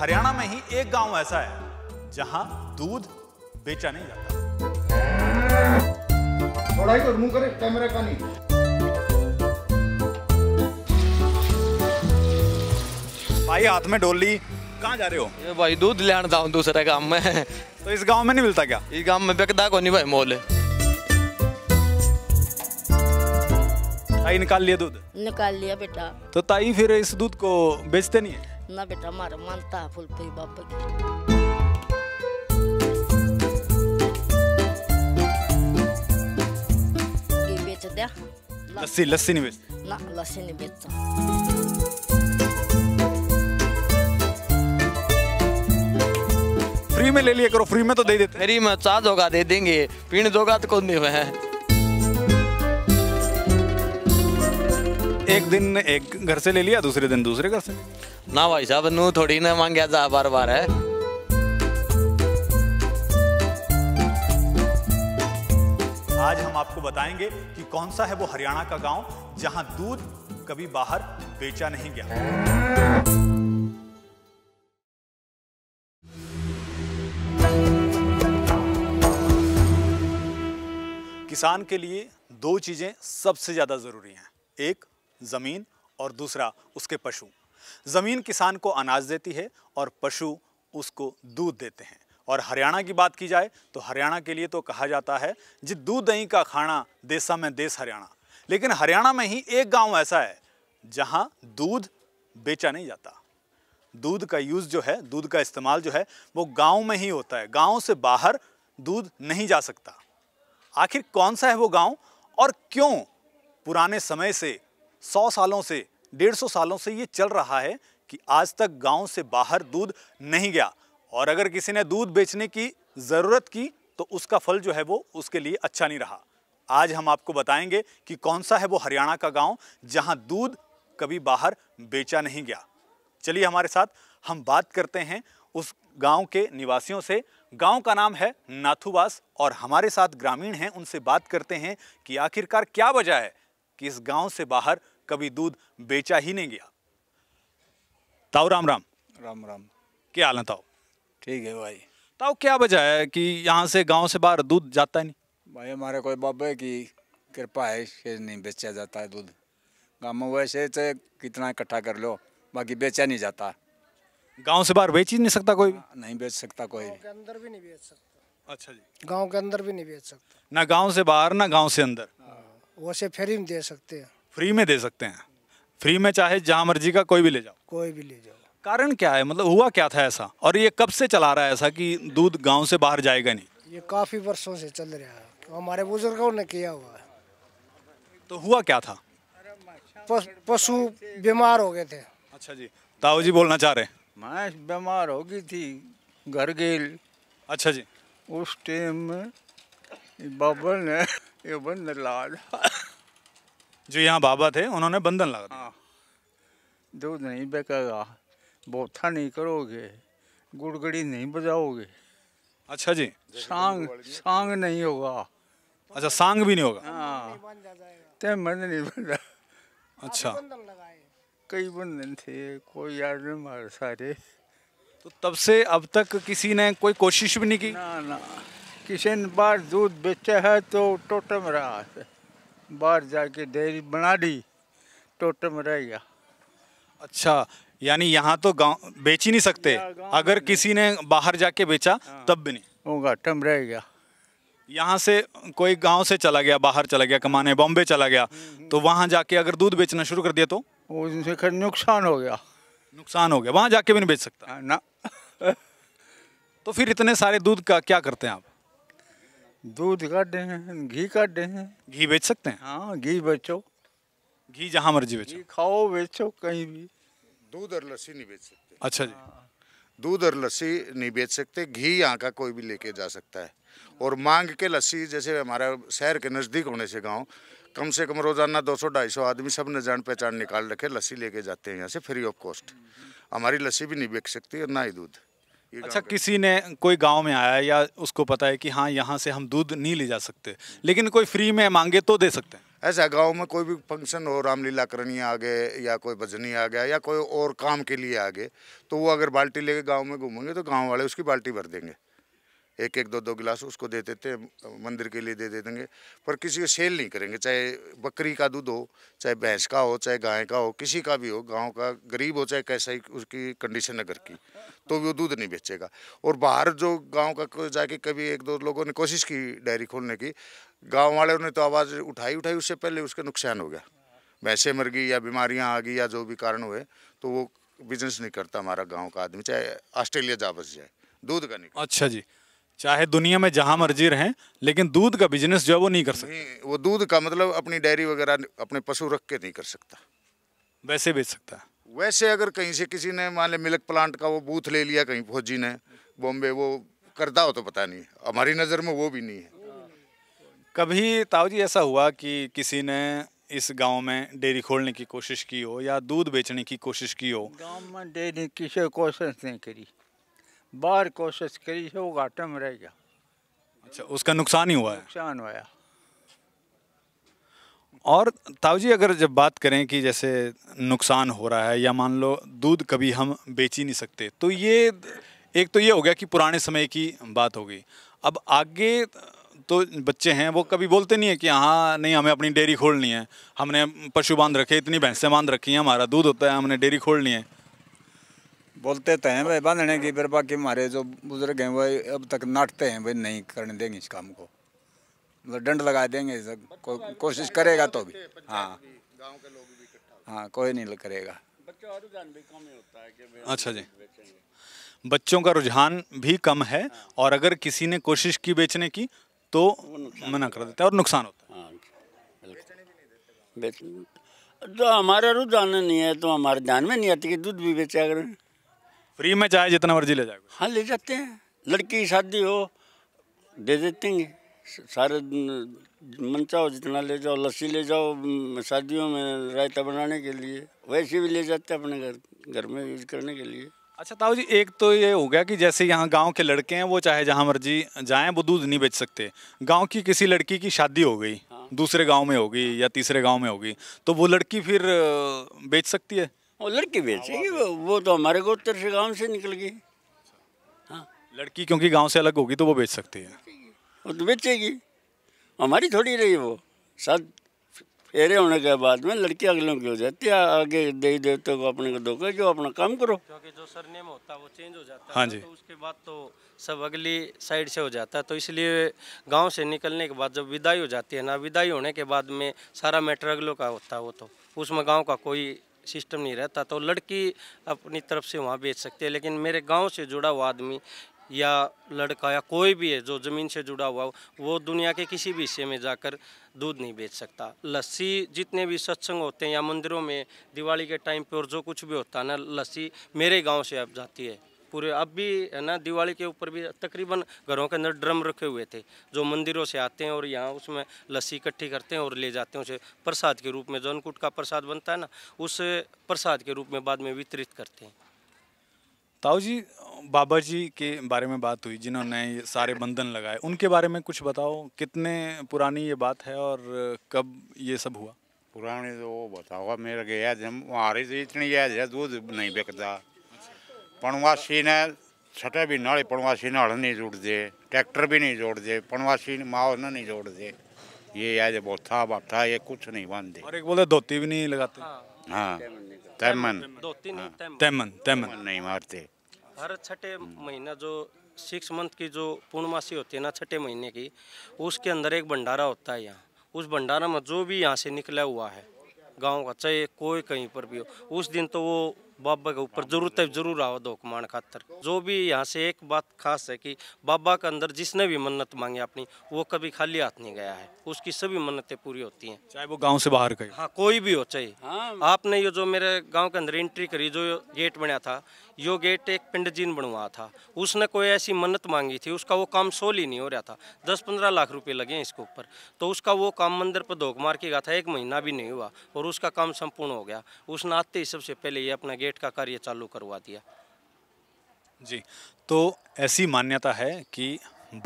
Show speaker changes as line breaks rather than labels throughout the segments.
हरियाणा में ही एक गांव ऐसा है जहां दूध बेचा नहीं जाता
तो मुंह करे कैमरे का नहीं
भाई हाथ में डोली कहाँ जा रहे हो ये भाई दूध ले हूँ दूसरे गांव में तो इस गांव में नहीं मिलता क्या इस गांव में बेकदा को नहीं भाई मोल
ताई निकाल लिया दूध
निकाल लिया बेटा
तो ताई फिर इस दूध को बेचते नहीं है
ना बेटा मार मानता है फुलपुरी बाप की बेच दिया
लस्सी लस्सी नहीं बेचता
ना लस्सी नहीं बेचता
फ्री में ले लिया करो फ्री में तो दे देते फ्री में चार जोगा दे देंगे पीण जोगा तो कौन नहीं है एक दिन एक घर से ले लिया दूसरे दिन दूसरे घर से ना भाई साहब नू थोड़ी ना मांगे जा बार बार है
आज हम आपको बताएंगे कि कौन सा है वो हरियाणा का गांव जहां दूध कभी बाहर बेचा नहीं गया किसान के लिए दो चीज़ें सबसे ज़्यादा ज़रूरी हैं एक ज़मीन और दूसरा उसके पशु ज़मीन किसान को अनाज देती है और पशु उसको दूध देते हैं और हरियाणा की बात की जाए तो हरियाणा के लिए तो कहा जाता है जी दूध दही का खाना देशा में देश हरियाणा लेकिन हरियाणा में ही एक गांव ऐसा है जहां दूध बेचा नहीं जाता दूध का यूज़ जो है दूध का इस्तेमाल जो है वो गांव में ही होता है गांव से बाहर दूध नहीं जा सकता आखिर कौन सा है वो गांव और क्यों पुराने समय से सौ सालों से डेढ़ सौ सालों से ये चल रहा है कि आज तक गांव से बाहर दूध नहीं गया और अगर किसी ने दूध बेचने की ज़रूरत की तो उसका फल जो है वो उसके लिए अच्छा नहीं रहा आज हम आपको बताएंगे कि कौन सा है वो हरियाणा का गांव जहां दूध कभी बाहर बेचा नहीं गया चलिए हमारे साथ हम बात करते हैं उस गांव के निवासियों से गांव का नाम है नाथुवास और हमारे साथ ग्रामीण हैं उनसे बात करते हैं कि आखिरकार क्या वजह है कि इस गांव से बाहर कभी दूध बेचा ही नहीं गया ताऊ राम राम राम राम क्या हाल है ताऊ ठीक है भाई ताऊ क्या वजह है कि यहाँ से गांव से बाहर दूध जाता ही नहीं
भाई हमारे कोई बाबे की कृपा है शेर नहीं बेचा जाता है दूध गाँव में वैसे तो कितना इकट्ठा कर लो बाकी बेचा नहीं जाता गांव से बाहर बेच ही नहीं सकता कोई नहीं बेच सकता कोई के अंदर भी नहीं बेच सकता अच्छा जी गांव के अंदर भी नहीं बेच सकता ना गांव से बाहर ना
गांव से अंदर हाँ,
वैसे फेरी में दे सकते हैं
फ्री में दे सकते हैं फ्री में चाहे जहाँ मर्जी का कोई भी ले जाओ कोई भी ले जाओ कारण क्या है मतलब हुआ क्या था ऐसा और ये कब से चला रहा है ऐसा कि दूध गांव से बाहर जाएगा नहीं
ये काफ़ी वर्षों से चल रहा है तो हमारे बुजुर्गों ने किया हुआ है
तो हुआ क्या था
पशु बीमार हो गए थे अच्छा जी
ताऊ जी बोलना चाह रहे
मैं बीमार हो गई थी घर गिल अच्छा जी उस टाइम में बाबर ने ये
बंद लाल जो यहाँ बाबा थे उन्होंने बंधन
लगा दिया हाँ। दूध नहीं बेकेगा बोथा नहीं करोगे गुड़गड़ी नहीं बजाओगे अच्छा जी सांग सांग नहीं होगा
अच्छा सांग भी नहीं होगा
हाँ। ते मन नहीं बन रहा अच्छा कई बंधन थे कोई यार नहीं मार सारे तो तब से अब तक किसी ने कोई कोशिश भी नहीं की ना ना किसी ने बाहर दूध बेचा है तो टोटम रहा है बाहर जाके डेयरी बना दी तो में रह गया
अच्छा यानी यहाँ तो गांव बेच ही नहीं सकते अगर किसी ने बाहर जाके
बेचा हाँ। तब भी नहीं होगा टम रह गया
यहाँ से कोई गांव से चला गया बाहर चला गया कमाने बॉम्बे चला गया हम्म, हम्म। तो वहाँ जाके अगर दूध बेचना शुरू कर दिया तो
उनसे खैर नुकसान हो गया नुकसान हो
गया वहाँ जाके भी नहीं बेच सकता हाँ, ना
तो
फिर इतने सारे दूध का क्या करते हैं आप
दूध का डे हैं घी का डे हैं घी बेच सकते हैं हाँ घी बेचो घी जहाँ मर्जी बेचो खाओ बेचो कहीं
भी दूध और लस्सी नहीं बेच सकते अच्छा जी हाँ। दूध और लस्सी नहीं बेच सकते घी यहाँ का कोई भी लेके जा सकता है और मांग के लस्सी जैसे हमारा शहर के नज़दीक होने से गाँव कम से कम रोज़ाना 200-250 आदमी सब ने जान पहचान निकाल रखे लस्सी लेके जाते हैं यहाँ से फ्री ऑफ कॉस्ट हमारी लस्सी भी नहीं बेच सकती और ना ही दूध
अच्छा किसी ने कोई गांव में आया या उसको पता है कि हाँ यहाँ से हम दूध नहीं ले जा सकते लेकिन कोई फ्री
में मांगे तो दे सकते हैं ऐसा गांव में कोई भी फंक्शन हो रामलीला करनी आ गए या कोई भजनी आ गया या कोई और काम के लिए आ गए तो वो अगर बाल्टी लेके गांव में घूमेंगे तो गांव वाले उसकी बाल्टी भर देंगे एक एक दो दो गिलास उसको दे देते हैं मंदिर के लिए दे दे देंगे पर किसी को सेल नहीं करेंगे चाहे बकरी का दूध हो चाहे भैंस का हो चाहे गाय का हो किसी का भी हो गांव का गरीब हो चाहे कैसा ही उसकी कंडीशन नगर की तो भी वो दूध नहीं बेचेगा और बाहर जो गाँव का जाके कभी एक दो लोगों ने कोशिश की डायरी खोलने की गाँव वालों ने तो आवाज़ उठाई उठाई उससे पहले उसका नुकसान हो गया वैसे मर गई या बीमारियाँ आ गई या जो भी कारण हुए तो वो बिजनेस नहीं करता हमारा गांव का आदमी चाहे ऑस्ट्रेलिया जा बस जाए दूध का नहीं
अच्छा जी चाहे दुनिया में जहाँ मर्जी रहें लेकिन दूध का बिजनेस जो है वो नहीं कर सकते
वो दूध का मतलब अपनी डायरी वगैरह अपने पशु रख के नहीं कर सकता
वैसे बेच सकता
वैसे अगर कहीं से किसी ने मान लिया मिल्क प्लांट का वो बूथ ले लिया कहीं फौजी ने बॉम्बे वो करता हो तो पता नहीं हमारी नज़र में वो भी नहीं है कभी ताऊ
जी ऐसा हुआ कि किसी ने इस गांव में डेयरी खोलने की कोशिश की हो या दूध बेचने की कोशिश की हो
गांव में डेयरी किसी कोशिश नहीं करी बाहर कोशिश करी वो घाटे में रह गया अच्छा उसका नुकसान ही हुआ है नुकसान हुआ
और जी अगर जब बात करें कि जैसे नुकसान हो रहा है या मान लो दूध कभी हम बेच ही नहीं सकते तो ये एक तो ये हो गया कि पुराने समय की बात हो गई अब आगे तो बच्चे हैं वो कभी बोलते नहीं है कि हाँ नहीं हमें अपनी डेयरी खोलनी है हमने पशु बांध रखे इतनी भैंसें बांध रखी हैं हमारा दूध होता है हमने डेयरी खोलनी है
बोलते तो हैं भाई बांधने की फिर बाकी हमारे जो बुजुर्ग हैं वही अब तक नाटते हैं भाई नहीं करने देंगे इस काम को मतलब दंड लगा देंगे को, कोशिश करेगा तो भी हाँ हाँ कोई नहीं करेगा अच्छा जी
बच्चों का रुझान भी कम है और अगर किसी ने कोशिश की बेचने की तो मना कर देता है और नुकसान होता है
हाँ, तो हमारा रुझान नहीं है तो हमारे ध्यान में नहीं आती कि दूध भी बेचा करें फ्री में चाहे जितना मर्जी ले जाए हाँ ले जाते हैं लड़की की शादी हो दे देते हैं सारे मन चाहो जितना ले जाओ लस्सी ले जाओ शादियों में रायता बनाने के लिए वैसे भी ले जाते हैं अपने घर घर में यूज करने के लिए
अच्छा ताऊ जी एक तो ये हो गया कि जैसे यहाँ गांव के लड़के हैं वो चाहे जहाँ मर्जी जाएं वो दूध नहीं बेच सकते गांव की किसी लड़की की शादी हो गई हाँ। दूसरे गांव में होगी या तीसरे गांव में होगी तो वो लड़की फिर बेच सकती है और लड़की बेचेगी
हाँ, वो, वो तो हमारे गोत्र से गाँव से निकल गई अच्छा। हाँ लड़की
क्योंकि गाँव से अलग होगी तो वो बेच सकती है
वो तो बेचेगी हमारी थोड़ी रही वो साथ फेरे होने के बाद में लड़की अगलों की हो जाती है आगे देवी देवता को अपने को धोखे जो अपना काम करो
क्योंकि जो सरनेम होता है वो चेंज हो जाता है हाँ जी तो उसके बाद तो सब अगली साइड से हो जाता है तो इसलिए गांव से निकलने के बाद जब विदाई हो जाती है ना विदाई होने के बाद में सारा मैटर अगलों का होता है वो तो उसमें गाँव का कोई सिस्टम नहीं रहता तो लड़की अपनी तरफ से वहाँ बेच सकती है लेकिन मेरे गाँव से जुड़ा हुआ आदमी या लड़का या कोई भी है जो ज़मीन से जुड़ा हुआ हो वो दुनिया के किसी भी हिस्से में जाकर दूध नहीं बेच सकता लस्सी जितने भी सत्संग होते हैं या मंदिरों में दिवाली के टाइम पर और जो कुछ भी होता है ना लस्सी मेरे गांव से अब जाती है पूरे अब भी है ना दिवाली के ऊपर भी तकरीबन घरों के अंदर ड्रम रखे हुए थे जो मंदिरों से आते हैं और यहाँ उसमें लस्सी इकट्ठी करते हैं और ले जाते हैं उसे प्रसाद के रूप में जौनकुट का प्रसाद बनता है ना उस प्रसाद के रूप में बाद में वितरित करते हैं
ताऊ जी बाबा जी के बारे में बात हुई जिन्होंने ये सारे बंधन लगाए उनके बारे में कुछ बताओ कितने पुरानी ये बात है और
कब ये सब हुआ पुराने तो बताओ मेरा गया जब आ रही थी इतनी गया दूध नहीं बिकता पणवासी ने छठे भी नाली पणवासी હળ नहीं जोड़ ट्रैक्टर भी नहीं जोड़ते पणवासी माओ ने नहीं जोड़ते ये आज बोथा बाथा ये कुछ नहीं बनते और
एक बोले धोती भी नहीं लगाते
हाँ तैमन तैमन तैमन नहीं मारते हर छठे
महीना जो सिक्स मंथ की जो पूर्णमासी होती है ना छठे महीने की उसके अंदर एक भंडारा होता है यहाँ उस भंडारा में जो भी यहाँ से निकला हुआ है गांव का चाहे कोई कहीं पर भी हो उस दिन तो वो बाबा के ऊपर जरूरत है जरूर आओ दो कमान खातर जो भी यहाँ से एक बात खास है कि बाबा के अंदर जिसने भी मन्नत मांगी अपनी वो कभी खाली हाथ नहीं गया है उसकी सभी मन्नतें पूरी होती हैं चाहे वो गांव से बाहर गए हाँ कोई भी हो चाहिए हाँ। आपने ये जो मेरे गांव के अंदर एंट्री करी जो गेट बनाया था यो गेट एक पिंड जीन बनवा था उसने कोई ऐसी मन्नत मांगी थी उसका वो काम सोल ही नहीं हो रहा था दस पंद्रह लाख रुपए लगे हैं इसके ऊपर तो उसका वो काम मंदिर पर धोख मार के गया था एक महीना भी नहीं हुआ और उसका काम संपूर्ण हो गया उसने आते ही सबसे पहले ये अपना गेट का कार्य चालू करवा दिया जी
तो ऐसी मान्यता है कि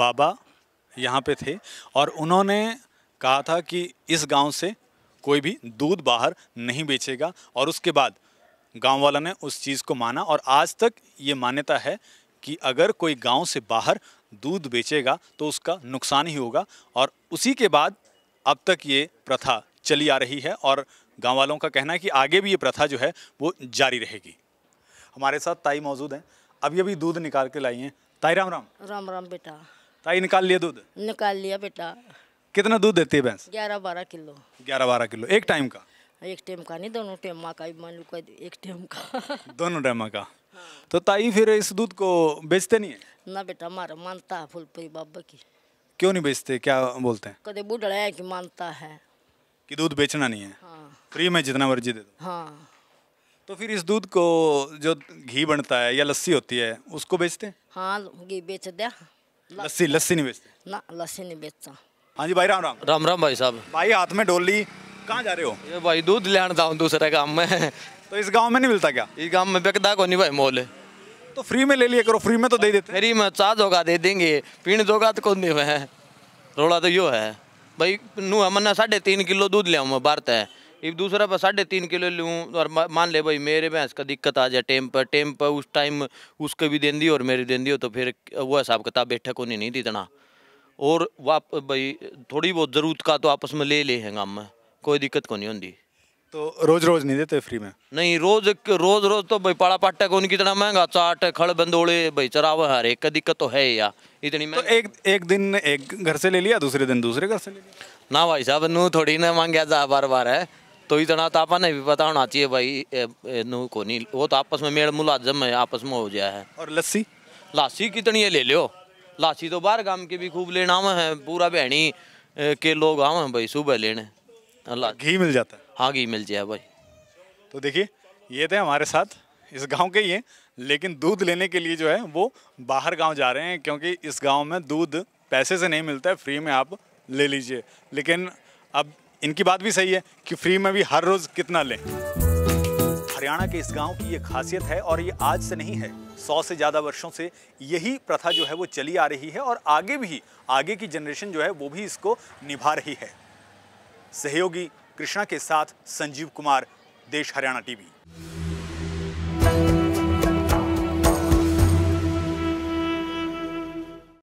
बाबा यहाँ पे थे और उन्होंने कहा था कि इस गाँव से कोई भी दूध बाहर नहीं बेचेगा और उसके बाद गांव वालों ने उस चीज़ को माना और आज तक ये मान्यता है कि अगर कोई गांव से बाहर दूध बेचेगा तो उसका नुकसान ही होगा और उसी के बाद अब तक ये प्रथा चली आ रही है और गाँव वालों का कहना है कि आगे भी ये प्रथा जो है वो जारी रहेगी हमारे साथ ताई मौजूद हैं अभी अभी दूध निकाल के लाई हैं ताई राम राम
राम राम बेटा
ताई निकाल लिया दूध
निकाल लिया बेटा
कितना दूध देती है भैंस
ग्यारह बारह किलो
ग्यारह बारह किलो एक टाइम का
एक टेम का नहीं दोनों टेम माँ का मान लो एक टेम का
दोनों टेम का हाँ। तो ताई फिर इस दूध को बेचते नहीं
है ना बेटा हमारा मानता है फुलपुरी बाबा की
क्यों नहीं बेचते क्या बोलते हैं
कदे बुढ़ा है कि मानता है
कि दूध बेचना नहीं है हाँ। फ्री में जितना मर्जी दे
दो हाँ तो फिर
इस दूध को जो घी बनता है या लस्सी होती है उसको बेचते हैं
हाँ घी बेच दिया
लस्सी लस्सी नहीं बेचते
ना लस्सी नहीं बेचता
हाँ जी भाई राम राम राम राम भाई साहब
भाई हाथ में डोली कहाँ जा रहे हो ये भाई दूध ले आना दूसरे गाँव में तो इस गाँव में नहीं मिलता क्या इस गाँव में बेकदा को नहीं भाई मोल तो फ्री में ले लिया करो फ्री में तो दे देते फ्री में चार जोगा दे देंगे पीण जोगा तो कौन नहीं है रोड़ा तो यो है भाई नू हमने साढ़े तीन किलो दूध लिया मैं भारत है इफ दूसरा पर साढ़े तीन किलो लूँ और मान ले भाई मेरे भैंस का दिक्कत आ जाए टेम पर टेम पर उस टाइम उसको भी दें दी और मेरी दें दी हो तो फिर वो हिसाब किताब बैठे को नहीं, नहीं देना और वाप भाई थोड़ी बहुत ज़रूरत का तो आपस में ले ले हैं गाँव में कोई दिक्कत को नहीं होती
तो रोज रोज नहीं देते फ्री में
नहीं रोज रोज रोज तो भाई पाड़ा पाटा को कितना महंगा चाट खड़ बंदोड़े भाई चराव हर एक का दिक्कत तो है यार इतनी तो एक एक दिन
एक घर से ले लिया दूसरे दिन दूसरे घर से ले लिया
ना भाई साहब नू थोड़ी ना मांगे जा बार बार है तो इतना तो आपने भी पता होना चाहिए भाई नू को नहीं वो तो आपस में मेड़ मुलाजम है आपस में हो गया है और लस्सी लासी कितनी ले लियो लासी तो बाहर काम के भी खूब लेना है पूरा बहनी के लोग आवे भाई सुबह
लेने अल्लाह घी मिल जाता है हाँ घी मिल जाए भाई तो देखिए ये थे हमारे साथ इस गांव के ही हैं लेकिन दूध लेने के लिए जो है वो बाहर गांव जा रहे हैं क्योंकि इस गांव में दूध पैसे से नहीं मिलता है फ्री में आप ले लीजिए लेकिन अब इनकी बात भी सही है कि फ्री में भी हर रोज़ कितना लें हरियाणा के इस गांव की ये खासियत है और ये आज से नहीं है सौ से ज़्यादा वर्षों से यही प्रथा जो है वो चली आ रही है और आगे भी आगे की जनरेशन जो है वो भी इसको निभा रही है सहयोगी कृष्णा के साथ संजीव कुमार देश हरियाणा टीवी